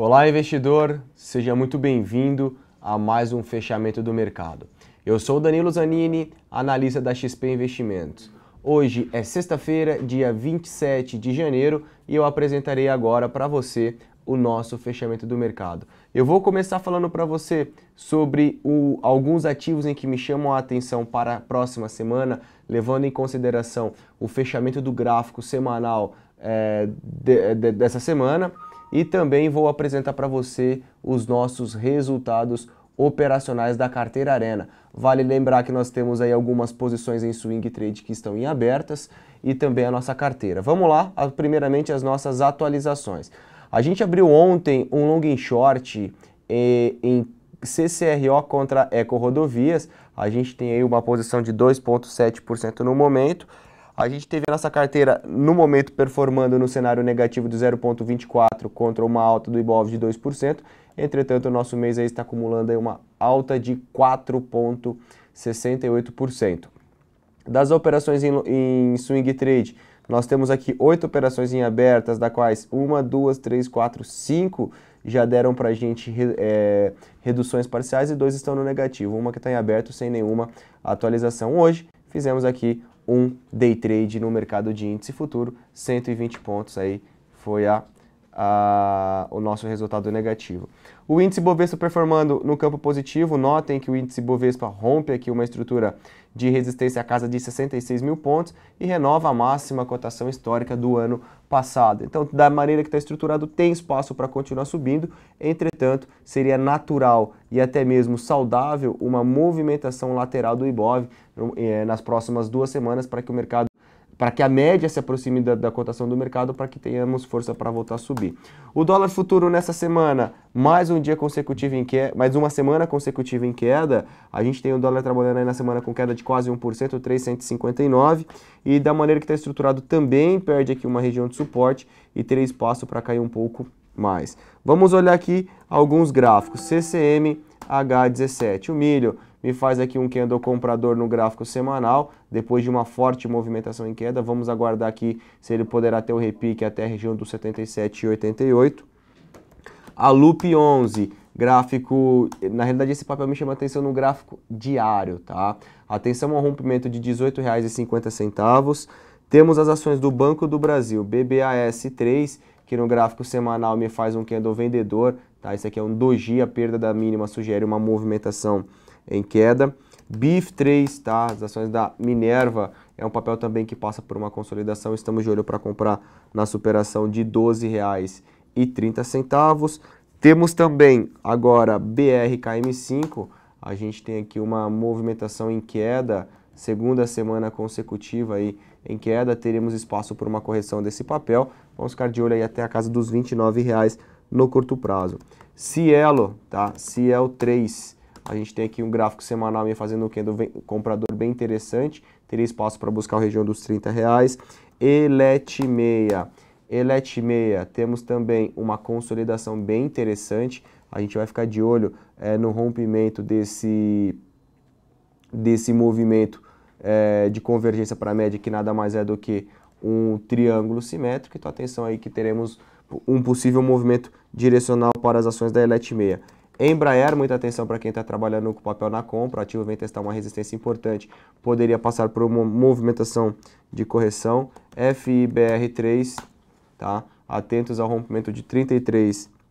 Olá, investidor! Seja muito bem-vindo a mais um fechamento do mercado. Eu sou Danilo Zanini, analista da XP Investimentos. Hoje é sexta-feira, dia 27 de janeiro, e eu apresentarei agora para você o nosso fechamento do mercado. Eu vou começar falando para você sobre o, alguns ativos em que me chamam a atenção para a próxima semana, levando em consideração o fechamento do gráfico semanal é, de, de, dessa semana e também vou apresentar para você os nossos resultados operacionais da carteira Arena. Vale lembrar que nós temos aí algumas posições em swing trade que estão em abertas e também a nossa carteira. Vamos lá, primeiramente as nossas atualizações. A gente abriu ontem um long short eh, em CCRO contra Eco Rodovias. A gente tem aí uma posição de 2,7% no momento a gente teve a nossa carteira, no momento, performando no cenário negativo de 0,24 contra uma alta do Ibov de 2%. Entretanto, o nosso mês aí está acumulando aí uma alta de 4,68%. Das operações em, em swing trade, nós temos aqui oito operações em abertas, da quais uma, duas, três, quatro, cinco já deram para a gente é, reduções parciais e dois estão no negativo. Uma que está em aberto sem nenhuma atualização. Hoje fizemos aqui um day trade no mercado de índice futuro, 120 pontos aí foi a, a o nosso resultado negativo. O índice Bovespa performando no campo positivo, notem que o índice Bovespa rompe aqui uma estrutura de resistência à casa de 66 mil pontos e renova a máxima cotação histórica do ano passado. Então, da maneira que está estruturado, tem espaço para continuar subindo, entretanto, seria natural e até mesmo saudável uma movimentação lateral do Ibov eh, nas próximas duas semanas para que o mercado para que a média se aproxime da, da cotação do mercado, para que tenhamos força para voltar a subir. O dólar futuro nessa semana, mais um dia consecutivo em queda, mais uma semana consecutiva em queda. A gente tem o dólar trabalhando aí na semana com queda de quase 1%, 359, E da maneira que está estruturado, também perde aqui uma região de suporte e teria espaço para cair um pouco mais. Vamos olhar aqui alguns gráficos. CCM H17. O milho me faz aqui um candle comprador no gráfico semanal, depois de uma forte movimentação em queda, vamos aguardar aqui se ele poderá ter o repique até a região dos 77 e 88. A Loop 11, gráfico, na realidade esse papel me chama atenção no gráfico diário, tá? Atenção ao rompimento de R$18,50. Temos as ações do Banco do Brasil, BBAS3, que no gráfico semanal me faz um candle vendedor, tá? Isso aqui é um doji, a perda da mínima sugere uma movimentação em queda. BIF3, tá? As ações da Minerva é um papel também que passa por uma consolidação. Estamos de olho para comprar na superação de R$ centavos Temos também agora BRKM5. A gente tem aqui uma movimentação em queda, segunda semana consecutiva aí em queda. Teremos espaço para uma correção desse papel. Vamos ficar de olho aí até a casa dos R$ reais no curto prazo. Cielo, tá? Cielo 3 a gente tem aqui um gráfico semanal me fazendo o que do comprador bem interessante. Teria espaço para buscar a região dos 30 reais. Elet meia. Elet meia. Temos também uma consolidação bem interessante. A gente vai ficar de olho é, no rompimento desse, desse movimento é, de convergência para a média, que nada mais é do que um triângulo simétrico. Então atenção aí que teremos um possível movimento direcional para as ações da Elet meia. Embraer, muita atenção para quem está trabalhando com papel na compra, o ativo vem testar uma resistência importante, poderia passar por uma movimentação de correção. FIBR3, tá? atentos ao rompimento de R$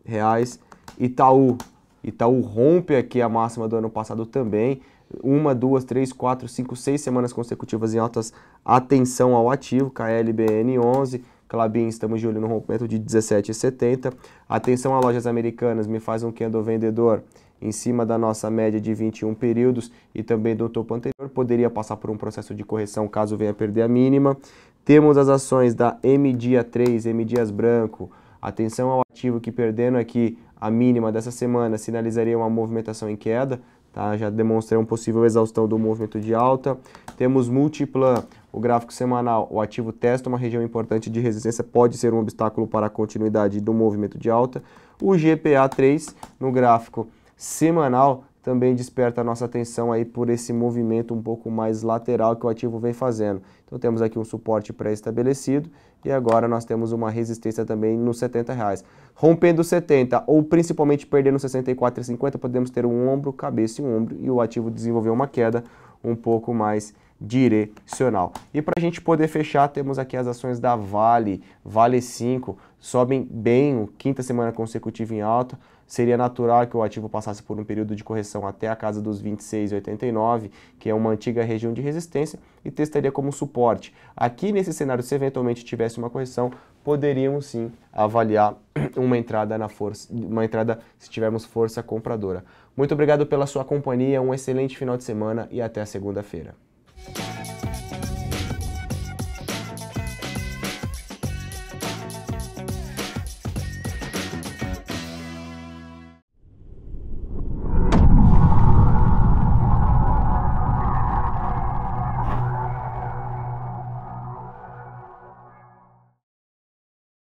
reais. Itaú, Itaú rompe aqui a máxima do ano passado também, uma, duas, três, quatro, cinco, seis semanas consecutivas em altas, atenção ao ativo, KLBN 11, Clabin, estamos de olho no rompimento de 17,70. Atenção a lojas americanas, me faz um candle vendedor em cima da nossa média de 21 períodos e também do topo anterior, poderia passar por um processo de correção caso venha perder a mínima. Temos as ações da M Dia 3, M Dias Branco. Atenção ao ativo que perdendo aqui a mínima dessa semana sinalizaria uma movimentação em queda, tá? Já demonstrei um possível exaustão do movimento de alta. Temos Multiplan o gráfico semanal, o ativo testa uma região importante de resistência, pode ser um obstáculo para a continuidade do movimento de alta. O GPA3, no gráfico semanal, também desperta a nossa atenção aí por esse movimento um pouco mais lateral que o ativo vem fazendo. Então temos aqui um suporte pré-estabelecido e agora nós temos uma resistência também nos 70 reais. Rompendo 70 ou principalmente perdendo 64,50, podemos ter um ombro, cabeça e um ombro e o ativo desenvolver uma queda um pouco mais direcional. E para a gente poder fechar, temos aqui as ações da Vale, Vale 5, sobem bem, quinta semana consecutiva em alta, seria natural que o ativo passasse por um período de correção até a casa dos 26,89, que é uma antiga região de resistência, e testaria como suporte. Aqui nesse cenário, se eventualmente tivesse uma correção, poderíamos sim avaliar uma entrada na força, uma entrada se tivermos força compradora. Muito obrigado pela sua companhia, um excelente final de semana e até segunda-feira.